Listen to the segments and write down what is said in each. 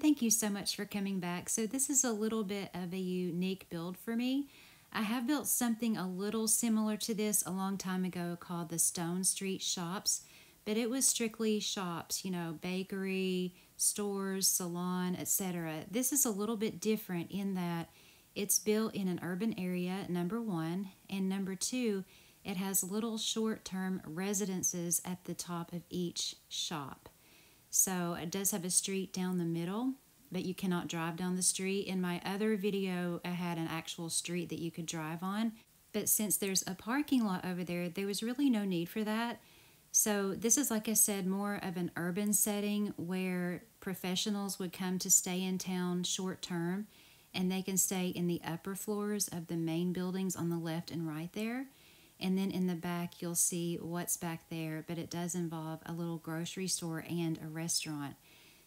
thank you so much for coming back. So this is a little bit of a unique build for me. I have built something a little similar to this a long time ago called the Stone Street Shops, but it was strictly shops, you know, bakery, stores, salon, etc. This is a little bit different in that it's built in an urban area, number one, and number two, it has little short-term residences at the top of each shop. So it does have a street down the middle, but you cannot drive down the street. In my other video, I had an actual street that you could drive on. But since there's a parking lot over there, there was really no need for that. So this is, like I said, more of an urban setting where professionals would come to stay in town short term and they can stay in the upper floors of the main buildings on the left and right there. And then in the back, you'll see what's back there, but it does involve a little grocery store and a restaurant.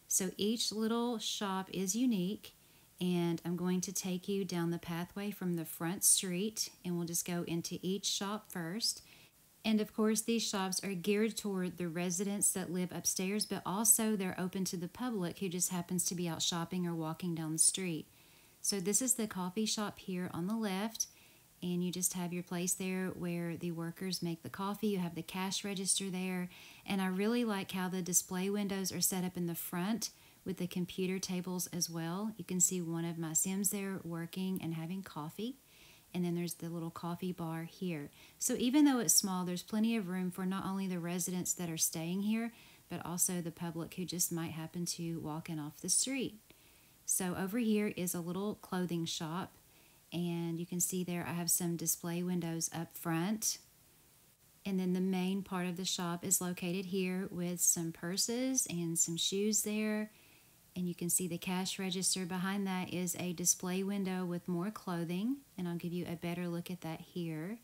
So each little shop is unique. And I'm going to take you down the pathway from the front street, and we'll just go into each shop first. And of course, these shops are geared toward the residents that live upstairs, but also they're open to the public who just happens to be out shopping or walking down the street. So, this is the coffee shop here on the left and you just have your place there where the workers make the coffee. You have the cash register there. And I really like how the display windows are set up in the front with the computer tables as well. You can see one of my Sims there working and having coffee. And then there's the little coffee bar here. So even though it's small, there's plenty of room for not only the residents that are staying here, but also the public who just might happen to walk in off the street. So over here is a little clothing shop and you can see there I have some display windows up front. And then the main part of the shop is located here with some purses and some shoes there. And you can see the cash register behind that is a display window with more clothing. And I'll give you a better look at that here.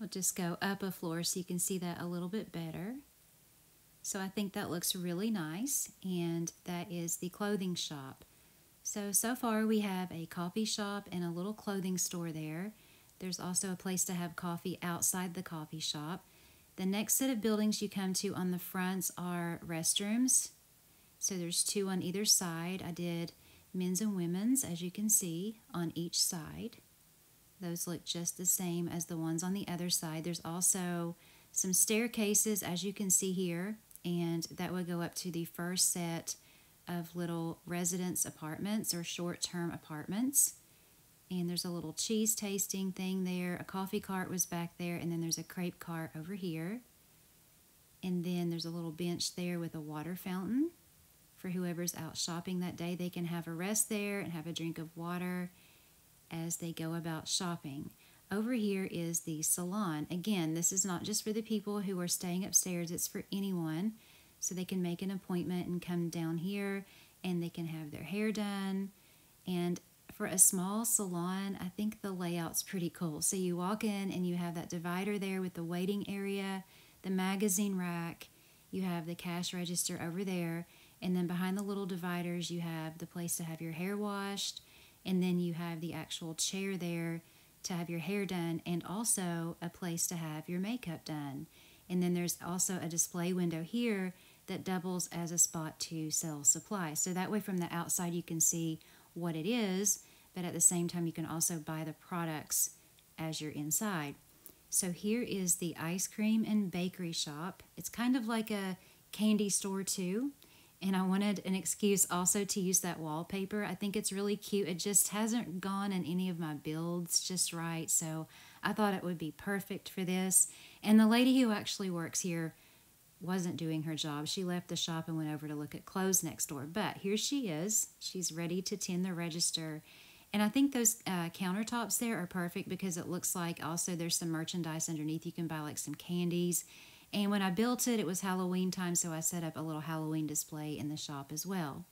We'll just go up a floor so you can see that a little bit better. So I think that looks really nice. And that is the clothing shop. So, so far we have a coffee shop and a little clothing store there. There's also a place to have coffee outside the coffee shop. The next set of buildings you come to on the fronts are restrooms. So there's two on either side. I did men's and women's, as you can see, on each side. Those look just the same as the ones on the other side. There's also some staircases, as you can see here, and that would go up to the first set of little residence apartments or short term apartments. And there's a little cheese tasting thing there. A coffee cart was back there, and then there's a crepe cart over here. And then there's a little bench there with a water fountain for whoever's out shopping that day. They can have a rest there and have a drink of water as they go about shopping. Over here is the salon. Again, this is not just for the people who are staying upstairs, it's for anyone. So they can make an appointment and come down here and they can have their hair done. And for a small salon, I think the layout's pretty cool. So you walk in and you have that divider there with the waiting area, the magazine rack, you have the cash register over there, and then behind the little dividers, you have the place to have your hair washed, and then you have the actual chair there to have your hair done, and also a place to have your makeup done. And then there's also a display window here that doubles as a spot to sell supply. So that way from the outside you can see what it is, but at the same time you can also buy the products as you're inside. So here is the ice cream and bakery shop. It's kind of like a candy store too. And I wanted an excuse also to use that wallpaper. I think it's really cute. It just hasn't gone in any of my builds just right. So I thought it would be perfect for this. And the lady who actually works here wasn't doing her job. She left the shop and went over to look at clothes next door. But here she is. She's ready to tend the register. And I think those uh, countertops there are perfect because it looks like also there's some merchandise underneath. You can buy like some candies. And when I built it, it was Halloween time, so I set up a little Halloween display in the shop as well.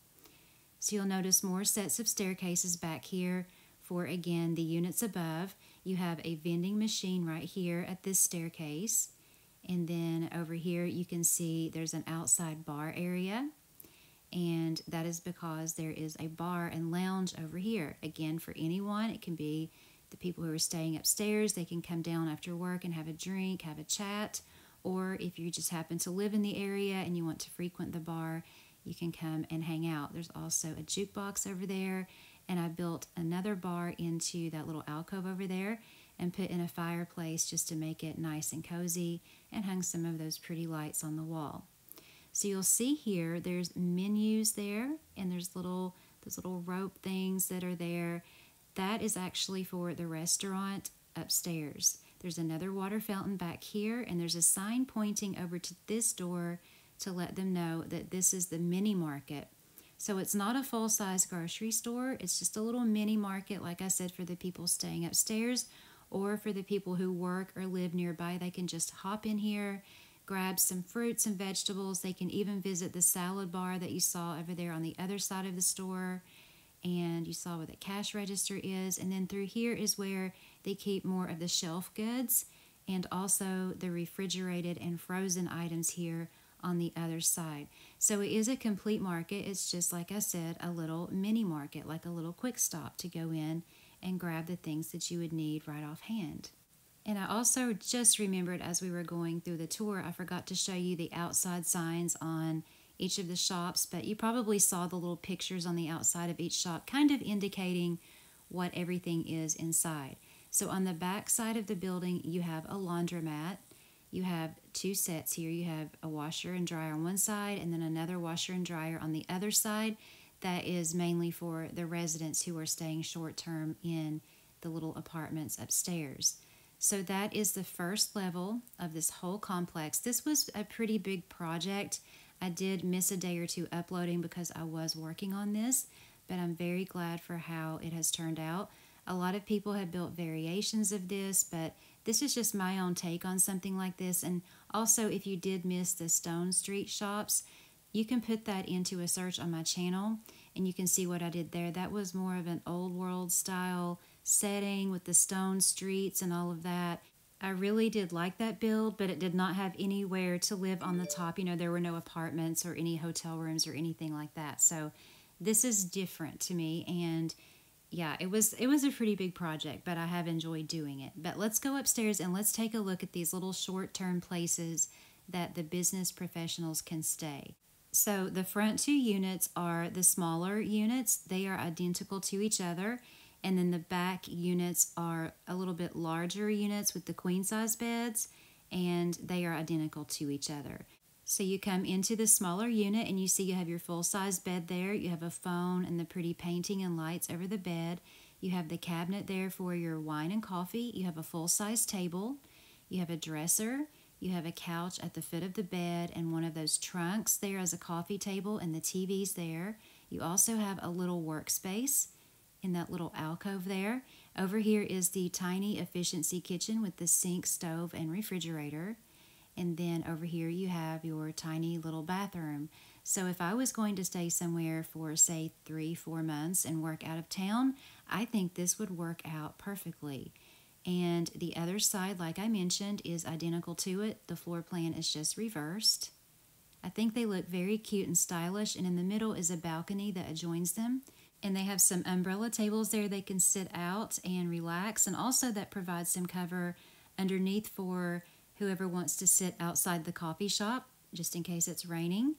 So you'll notice more sets of staircases back here for, again, the units above. You have a vending machine right here at this staircase. And then over here, you can see there's an outside bar area. And that is because there is a bar and lounge over here. Again, for anyone, it can be the people who are staying upstairs. They can come down after work and have a drink, have a chat. Or if you just happen to live in the area and you want to frequent the bar, you can come and hang out. There's also a jukebox over there. And I built another bar into that little alcove over there and put in a fireplace just to make it nice and cozy and hung some of those pretty lights on the wall. So you'll see here there's menus there and there's little those little rope things that are there. That is actually for the restaurant upstairs. There's another water fountain back here and there's a sign pointing over to this door to let them know that this is the mini market. So it's not a full-size grocery store, it's just a little mini market like I said for the people staying upstairs or for the people who work or live nearby, they can just hop in here, grab some fruits and vegetables. They can even visit the salad bar that you saw over there on the other side of the store. And you saw where the cash register is. And then through here is where they keep more of the shelf goods and also the refrigerated and frozen items here on the other side. So it is a complete market. It's just, like I said, a little mini market, like a little quick stop to go in and grab the things that you would need right offhand. And I also just remembered as we were going through the tour, I forgot to show you the outside signs on each of the shops, but you probably saw the little pictures on the outside of each shop kind of indicating what everything is inside. So on the back side of the building, you have a laundromat. You have two sets here. You have a washer and dryer on one side, and then another washer and dryer on the other side that is mainly for the residents who are staying short term in the little apartments upstairs. So that is the first level of this whole complex. This was a pretty big project. I did miss a day or two uploading because I was working on this, but I'm very glad for how it has turned out. A lot of people have built variations of this, but this is just my own take on something like this. And also, if you did miss the Stone Street shops, you can put that into a search on my channel and you can see what I did there. That was more of an old world style setting with the stone streets and all of that. I really did like that build, but it did not have anywhere to live on the top. You know, there were no apartments or any hotel rooms or anything like that. So this is different to me and yeah, it was it was a pretty big project, but I have enjoyed doing it. But let's go upstairs and let's take a look at these little short-term places that the business professionals can stay. So the front two units are the smaller units. They are identical to each other. And then the back units are a little bit larger units with the queen size beds and they are identical to each other. So you come into the smaller unit and you see you have your full size bed there. You have a phone and the pretty painting and lights over the bed. You have the cabinet there for your wine and coffee. You have a full size table. You have a dresser. You have a couch at the foot of the bed and one of those trunks there as a coffee table, and the TV's there. You also have a little workspace in that little alcove there. Over here is the tiny efficiency kitchen with the sink, stove, and refrigerator. And then over here you have your tiny little bathroom. So if I was going to stay somewhere for, say, three, four months and work out of town, I think this would work out perfectly. And the other side, like I mentioned, is identical to it. The floor plan is just reversed. I think they look very cute and stylish. And in the middle is a balcony that adjoins them. And they have some umbrella tables there they can sit out and relax. And also, that provides some cover underneath for whoever wants to sit outside the coffee shop, just in case it's raining.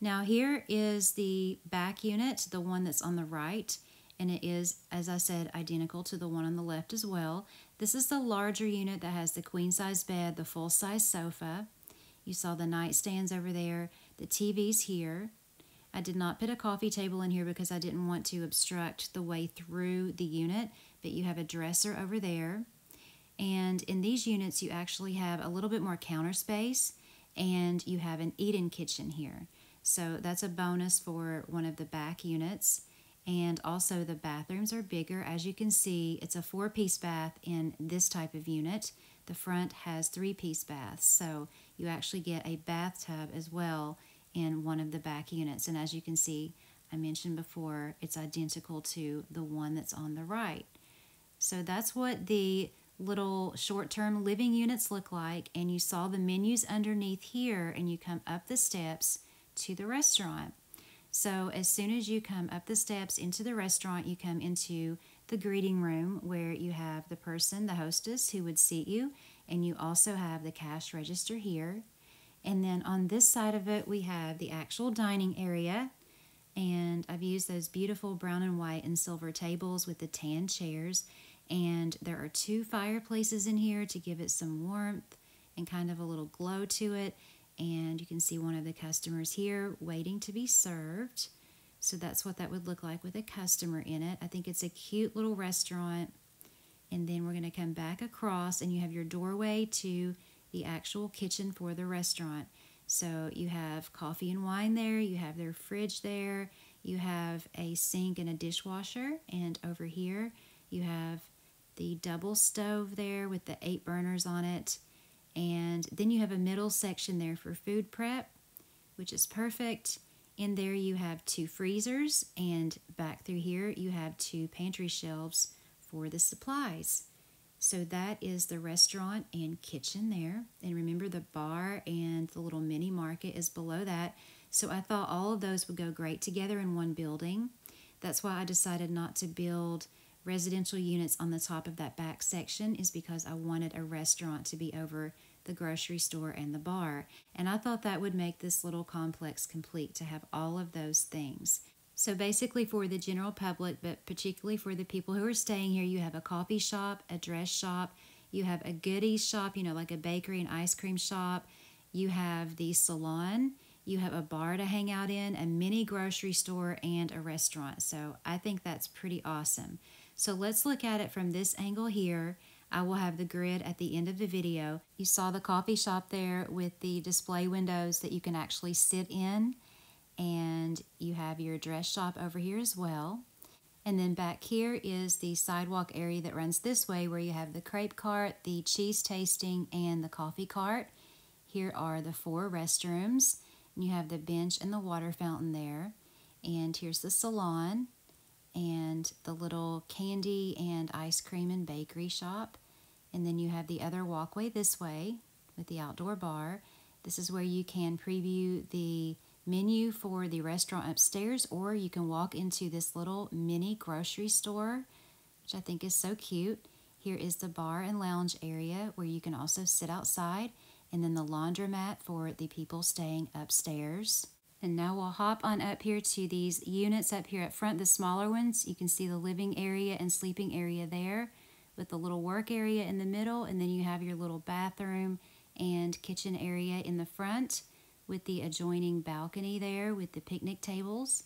Now, here is the back unit, the one that's on the right, and it is, as I said, identical to the one on the left as well. This is the larger unit that has the queen size bed, the full size sofa. You saw the nightstands over there, the TV's here. I did not put a coffee table in here because I didn't want to obstruct the way through the unit, but you have a dresser over there. And in these units, you actually have a little bit more counter space and you have an eat-in kitchen here. So that's a bonus for one of the back units and also the bathrooms are bigger. As you can see, it's a four piece bath in this type of unit. The front has three piece baths, so you actually get a bathtub as well in one of the back units. And as you can see, I mentioned before, it's identical to the one that's on the right. So that's what the little short-term living units look like and you saw the menus underneath here and you come up the steps to the restaurant. So as soon as you come up the steps into the restaurant, you come into the greeting room where you have the person, the hostess, who would seat you, and you also have the cash register here. And then on this side of it, we have the actual dining area. And I've used those beautiful brown and white and silver tables with the tan chairs. And there are two fireplaces in here to give it some warmth and kind of a little glow to it. And you can see one of the customers here waiting to be served. So that's what that would look like with a customer in it. I think it's a cute little restaurant. And then we're going to come back across and you have your doorway to the actual kitchen for the restaurant. So you have coffee and wine there, you have their fridge there, you have a sink and a dishwasher, and over here you have the double stove there with the eight burners on it. And then you have a middle section there for food prep, which is perfect. In there you have two freezers and back through here you have two pantry shelves for the supplies. So that is the restaurant and kitchen there. And remember the bar and the little mini market is below that. So I thought all of those would go great together in one building. That's why I decided not to build residential units on the top of that back section is because I wanted a restaurant to be over the grocery store and the bar. And I thought that would make this little complex complete to have all of those things. So basically, for the general public, but particularly for the people who are staying here, you have a coffee shop, a dress shop, you have a goodies shop, you know, like a bakery and ice cream shop, you have the salon, you have a bar to hang out in, a mini grocery store, and a restaurant. So I think that's pretty awesome. So let's look at it from this angle here. I will have the grid at the end of the video. You saw the coffee shop there with the display windows that you can actually sit in. And you have your dress shop over here as well. And then back here is the sidewalk area that runs this way where you have the crepe cart, the cheese tasting, and the coffee cart. Here are the four restrooms. And you have the bench and the water fountain there. And here's the salon and the little candy and ice cream and bakery shop. And then you have the other walkway this way with the outdoor bar. This is where you can preview the menu for the restaurant upstairs, or you can walk into this little mini grocery store, which I think is so cute. Here is the bar and lounge area where you can also sit outside, and then the laundromat for the people staying upstairs. And now we'll hop on up here to these units up here at front, the smaller ones. You can see the living area and sleeping area there with the little work area in the middle. And then you have your little bathroom and kitchen area in the front with the adjoining balcony there with the picnic tables.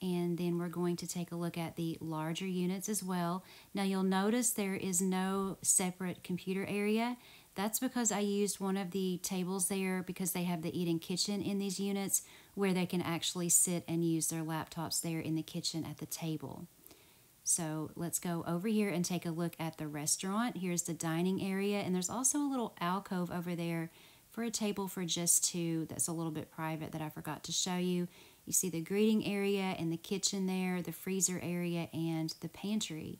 And then we're going to take a look at the larger units as well. Now you'll notice there is no separate computer area. That's because I used one of the tables there because they have the eating kitchen in these units where they can actually sit and use their laptops there in the kitchen at the table. So let's go over here and take a look at the restaurant. Here's the dining area, and there's also a little alcove over there for a table for just two that's a little bit private that I forgot to show you. You see the greeting area and the kitchen there, the freezer area, and the pantry.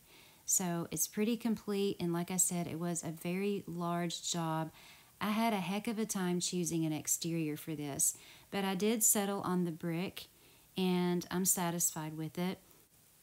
So it's pretty complete. And like I said, it was a very large job. I had a heck of a time choosing an exterior for this, but I did settle on the brick and I'm satisfied with it.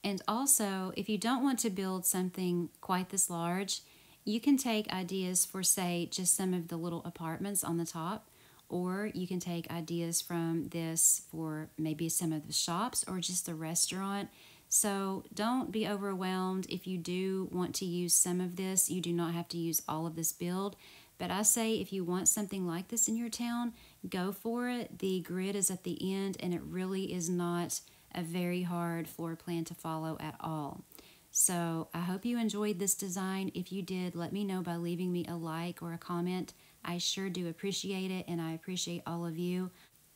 And also, if you don't want to build something quite this large, you can take ideas for, say, just some of the little apartments on the top, or you can take ideas from this for maybe some of the shops or just the restaurant so don't be overwhelmed if you do want to use some of this. You do not have to use all of this build. But I say if you want something like this in your town, go for it. The grid is at the end and it really is not a very hard floor plan to follow at all. So I hope you enjoyed this design. If you did, let me know by leaving me a like or a comment. I sure do appreciate it and I appreciate all of you.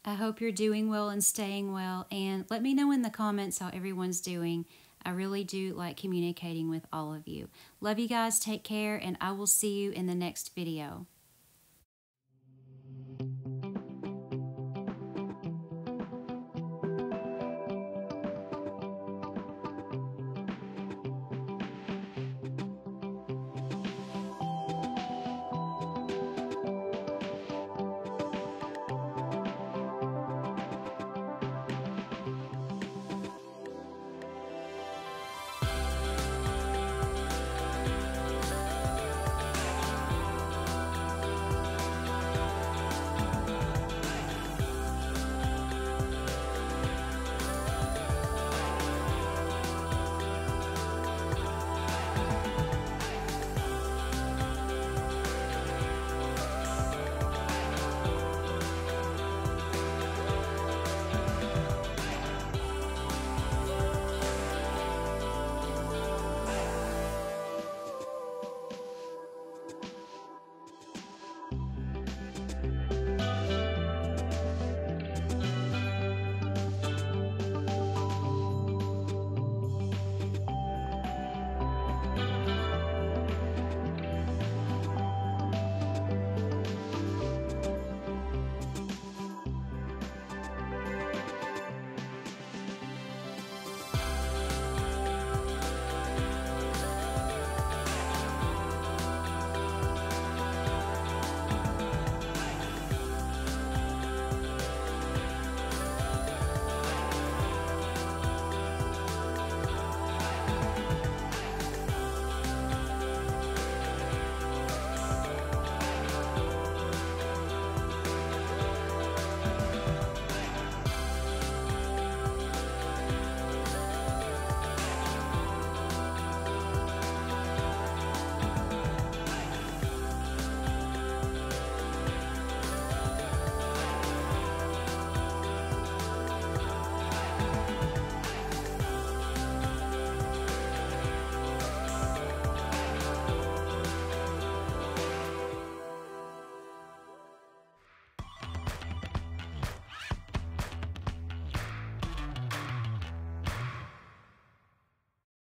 I hope you're doing well and staying well. And let me know in the comments how everyone's doing. I really do like communicating with all of you. Love you guys. Take care. And I will see you in the next video.